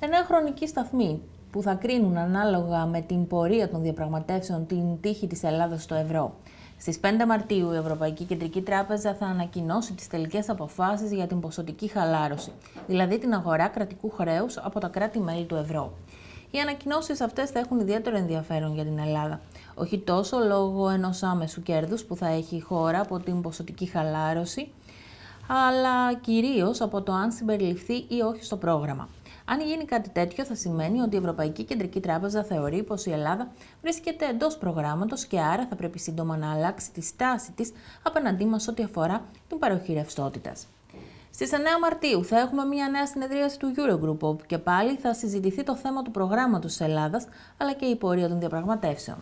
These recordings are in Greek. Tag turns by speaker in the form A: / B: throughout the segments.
A: εννέα χρονική σταθμή που θα κρίνουν ανάλογα με την πορεία των διαπραγματεύσεων την τύχη της Ελλάδας στο ευρώ. στις 5 Μαρτίου, η Ευρωπαϊκή Κεντρική Τράπεζα θα ανακοινώσει τις τελικές αποφάσεις για την ποσοτική χαλάρωση, δηλαδή την αγορά κρατικού χρέους από τα κράτη-μέλη του ευρώ. Οι ανακοινώσεις αυτές θα έχουν ιδιαίτερο ενδιαφέρον για την Ελλάδα. Όχι τόσο λόγω ενός άμεσου κέρδους που θα έχει η χώρα από την ποσοτική χαλάρωση, αλλά κυρίως από το αν συμπεριληφθεί ή όχι στο πρόγραμμα. Αν γίνει κάτι τέτοιο, θα σημαίνει ότι η Ευρωπαϊκή Κεντρική Τράπεζα θεωρεί πως η Ελλάδα βρίσκεται εντός προγράμματος και άρα θα πρέπει σύντομα να αλλάξει τη στάση της απέναντί μας ό,τι αφορά την παροχή ρευστότητας. Στις 9 Μαρτίου θα έχουμε μια νέα συνεδρίαση του Eurogroup, όπου και πάλι θα συζητηθεί το θέμα του προγράμματος της Ελλάδας αλλά και η πορεία των διαπραγματεύσεων.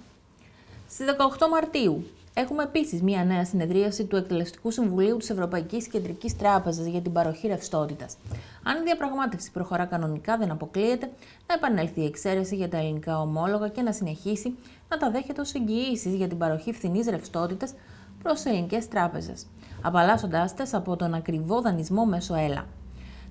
A: Στι 18 Μαρτίου έχουμε επίσης μια νέα συνεδρίαση του Εκτελεστικού Συμβουλίου της Ευρωπαϊκής Κεντρικής Τράπεζας για την παροχή ρευστότητας. Αν η διαπραγμάτευση προχωρά κανονικά, δεν αποκλείεται να επανέλθει η εξαίρεση για τα ελληνικά ομόλογα και να συνεχίσει να τα δέχεται ως εγγυήσεις για την παροχή φθηνής ρευστότητας προς ελληνικές τράπεζες, απαλλάσσοντάς τες από τον ακριβό δανεισμό μέσω ΕΛΑ.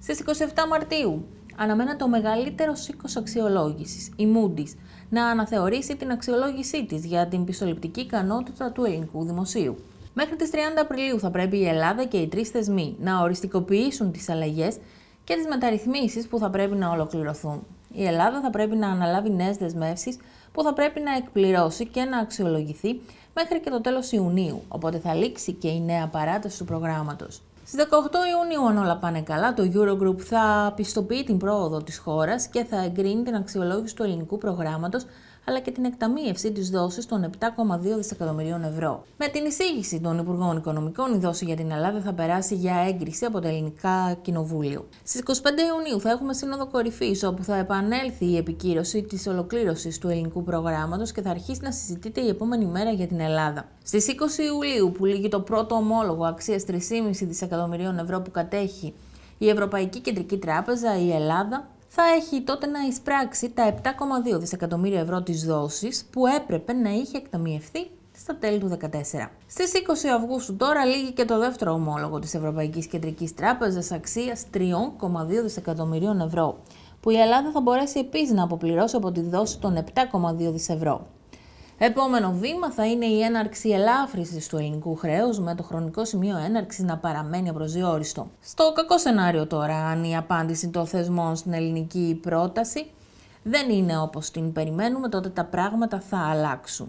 A: Στι 27 Μαρτίου, αναμένεται το μεγαλύτερο οίκο αξιολόγησης, η Moody's, να αναθεωρήσει την αξιολόγησή της για την πιστοληπτική ικανότητα του ελληνικού δημοσίου. Μέχρι τις 30 Απριλίου θα πρέπει η Ελλάδα και οι Τρεις θεσμοί να οριστικοποιήσουν τις αλλαγές και τις μεταρρυθμίσεις που θα πρέπει να ολοκληρωθούν. Η Ελλάδα θα πρέπει να αναλάβει νέες δεσμεύσεις που θα πρέπει να εκπληρώσει και να αξιολογηθεί μέχρι και το τέλος Ιουνίου, οπότε θα λήξει και η νέα παράταση του προγράμματος. Στις 18 Ιουνίου, αν όλα πάνε καλά, το Eurogroup θα πιστοποιεί την πρόοδο της χώρας και θα εγκρίνει την αξιολόγηση του ελληνικού προγράμματος αλλά και την εκταμείευση της δόσης των 7,2 δισεκατομμυρίων ευρώ. Με την εισήγηση των Υπουργών Οικονομικών, η δόση για την Ελλάδα θα περάσει για έγκριση από το ελληνικά κοινοβούλιο. Στι 25 Ιουνίου θα έχουμε σύνοδο κορυφής, όπου θα επανέλθει η επικύρωση της ολοκλήρωσης του ελληνικού προγράμματος και θα αρχίσει να συζητείται η επόμενη μέρα για την Ελλάδα. Στις 20 Ιουλίου, που λήγει το πρώτο ομόλογο αξίας 3,5 δισεκατομμυρίων ευρώ που κατέχει η Ευρωπαϊκή Κεντρική Τράπεζα, η Ελλάδα θα έχει τότε να εισπράξει τα 7,2 δισεκατομμύρια ευρώ της δόσης που έπρεπε να είχε εκταμιευθεί στα τέλη του 2014. Στις 20 Αυγούστου τώρα λύγει και το δεύτερο ομόλογο της Ευρωπαϊκής Κεντρικής Τράπεζας αξίας 3,2 δισεκατομμυρίων ευρώ, που η Ελλάδα θα μπορέσει επίσης να αποπληρώσει από τη δόση των 7,2 δισευρώ. Επόμενο βήμα θα είναι η έναρξη ελάφρυση του ελληνικού χρέους με το χρονικό σημείο έναρξης να παραμένει απροσδιόριστο. Στο κακό σενάριο τώρα, αν η απάντηση των θεσμών στην ελληνική πρόταση δεν είναι όπως την περιμένουμε, τότε τα πράγματα θα αλλάξουν.